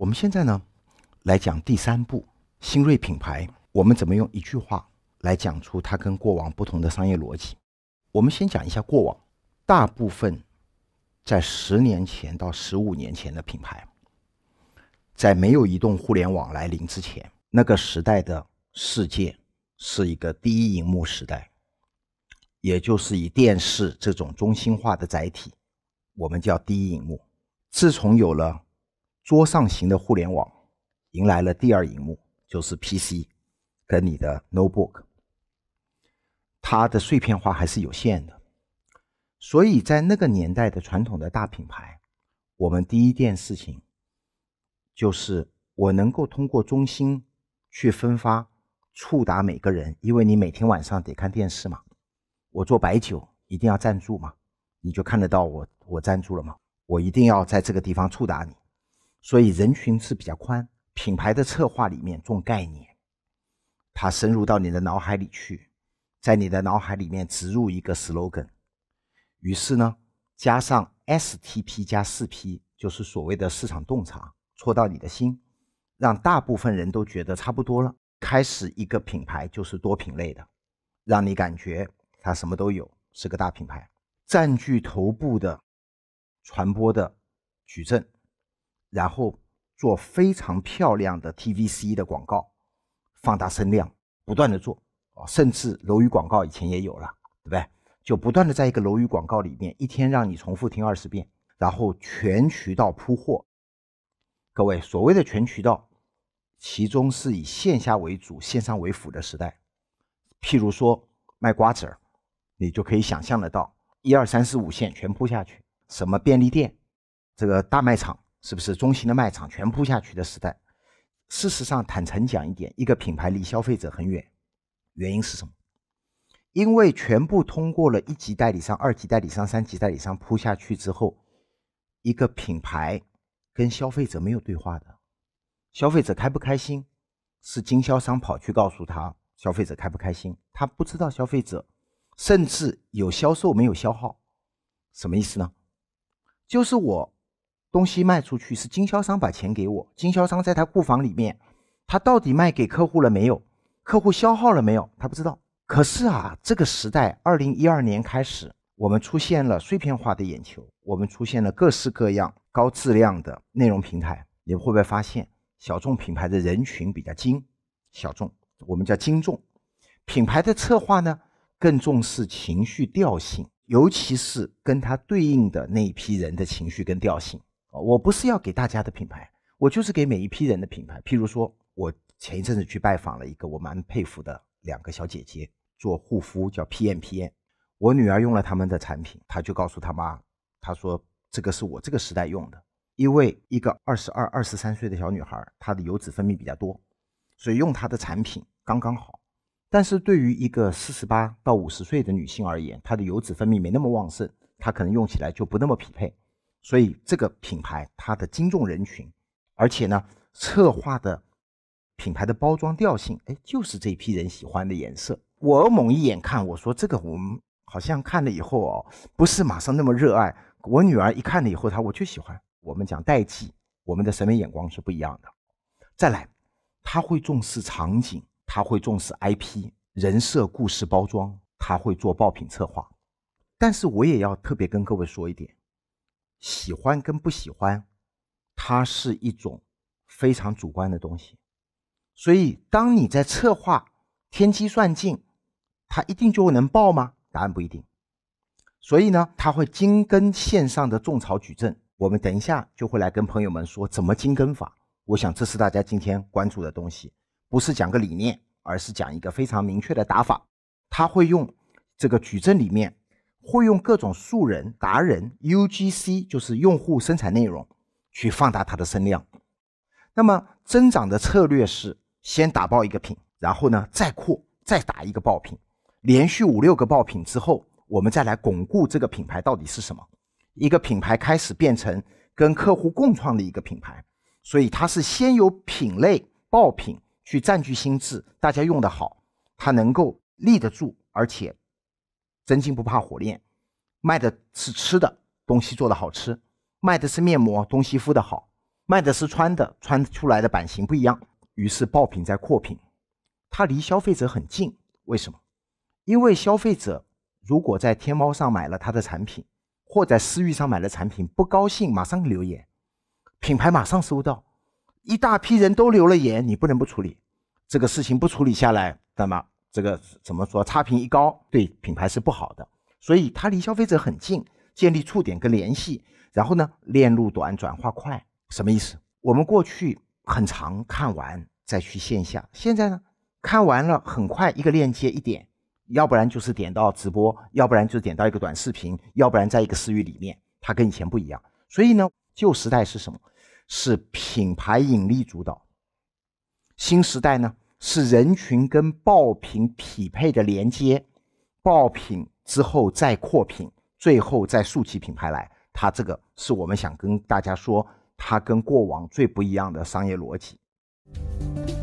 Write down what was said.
我们现在呢，来讲第三步，新锐品牌，我们怎么用一句话来讲出它跟过往不同的商业逻辑？我们先讲一下过往，大部分在十年前到十五年前的品牌，在没有移动互联网来临之前，那个时代的世界是一个第一荧幕时代，也就是以电视这种中心化的载体，我们叫第一荧幕。自从有了。桌上型的互联网迎来了第二荧幕，就是 PC 跟你的 Notebook，它的碎片化还是有限的，所以在那个年代的传统的大品牌，我们第一件事情就是我能够通过中心去分发触达每个人，因为你每天晚上得看电视嘛，我做白酒一定要赞助嘛，你就看得到我我赞助了吗？我一定要在这个地方触达你。所以人群是比较宽，品牌的策划里面重概念，它深入到你的脑海里去，在你的脑海里面植入一个 slogan，于是呢，加上 STP 加四 P，就是所谓的市场洞察，戳到你的心，让大部分人都觉得差不多了。开始一个品牌就是多品类的，让你感觉它什么都有，是个大品牌，占据头部的传播的矩阵。然后做非常漂亮的 TVC 的广告，放大声量，不断的做啊，甚至楼宇广告以前也有了，对不对？就不断的在一个楼宇广告里面，一天让你重复听二十遍，然后全渠道铺货。各位所谓的全渠道，其中是以线下为主、线上为辅的时代。譬如说卖瓜子儿，你就可以想象得到，一二三四五线全铺下去，什么便利店，这个大卖场。是不是中型的卖场全铺下去的时代？事实上，坦诚讲一点，一个品牌离消费者很远，原因是什么？因为全部通过了一级代理商、二级代理商、三级代理商铺下去之后，一个品牌跟消费者没有对话的，消费者开不开心，是经销商跑去告诉他，消费者开不开心，他不知道消费者甚至有销售没有消耗，什么意思呢？就是我。东西卖出去是经销商把钱给我，经销商在他库房里面，他到底卖给客户了没有？客户消耗了没有？他不知道。可是啊，这个时代，二零一二年开始，我们出现了碎片化的眼球，我们出现了各式各样高质量的内容平台。你会不会发现，小众品牌的人群比较精，小众我们叫精众品牌的策划呢，更重视情绪调性，尤其是跟它对应的那一批人的情绪跟调性。我不是要给大家的品牌，我就是给每一批人的品牌。譬如说，我前一阵子去拜访了一个我蛮佩服的两个小姐姐做护肤，叫 PMP。我女儿用了他们的产品，她就告诉她妈，她说这个是我这个时代用的，因为一个二十二、二十三岁的小女孩，她的油脂分泌比较多，所以用她的产品刚刚好。但是对于一个四十八到五十岁的女性而言，她的油脂分泌没那么旺盛，她可能用起来就不那么匹配。所以这个品牌它的精众人群，而且呢策划的品牌的包装调性，哎，就是这批人喜欢的颜色。我猛一眼看，我说这个我们好像看了以后哦，不是马上那么热爱。我女儿一看了以后，她我就喜欢。我们讲代际，我们的审美眼光是不一样的。再来，他会重视场景，他会重视 IP 人设、故事、包装，他会做爆品策划。但是我也要特别跟各位说一点。喜欢跟不喜欢，它是一种非常主观的东西。所以，当你在策划天机算尽，它一定就会能爆吗？答案不一定。所以呢，他会精耕线上的种草矩阵，我们等一下就会来跟朋友们说怎么精耕法。我想这是大家今天关注的东西，不是讲个理念，而是讲一个非常明确的打法。他会用这个矩阵里面。会用各种素人、达人、UGC，就是用户生产内容，去放大它的声量。那么增长的策略是先打爆一个品，然后呢再扩，再打一个爆品，连续五六个爆品之后，我们再来巩固这个品牌到底是什么。一个品牌开始变成跟客户共创的一个品牌，所以它是先有品类爆品去占据心智，大家用的好，它能够立得住，而且。真金不怕火炼，卖的是吃的东西做的好吃，卖的是面膜东西敷的好，卖的是穿的穿出来的版型不一样。于是爆品在扩品，它离消费者很近。为什么？因为消费者如果在天猫上买了他的产品，或在私域上买了产品，不高兴马上留言，品牌马上收到，一大批人都留了言，你不能不处理。这个事情不处理下来，那么。这个怎么说？差评一高，对品牌是不好的，所以它离消费者很近，建立触点跟联系，然后呢，链路短，转化快，什么意思？我们过去很长，看完再去线下，现在呢，看完了很快一个链接一点，要不然就是点到直播，要不然就点到一个短视频，要不然在一个私域里面，它跟以前不一样。所以呢，旧时代是什么？是品牌引力主导，新时代呢？是人群跟爆品匹配的连接，爆品之后再扩品，最后再竖起品牌来。它这个是我们想跟大家说，它跟过往最不一样的商业逻辑。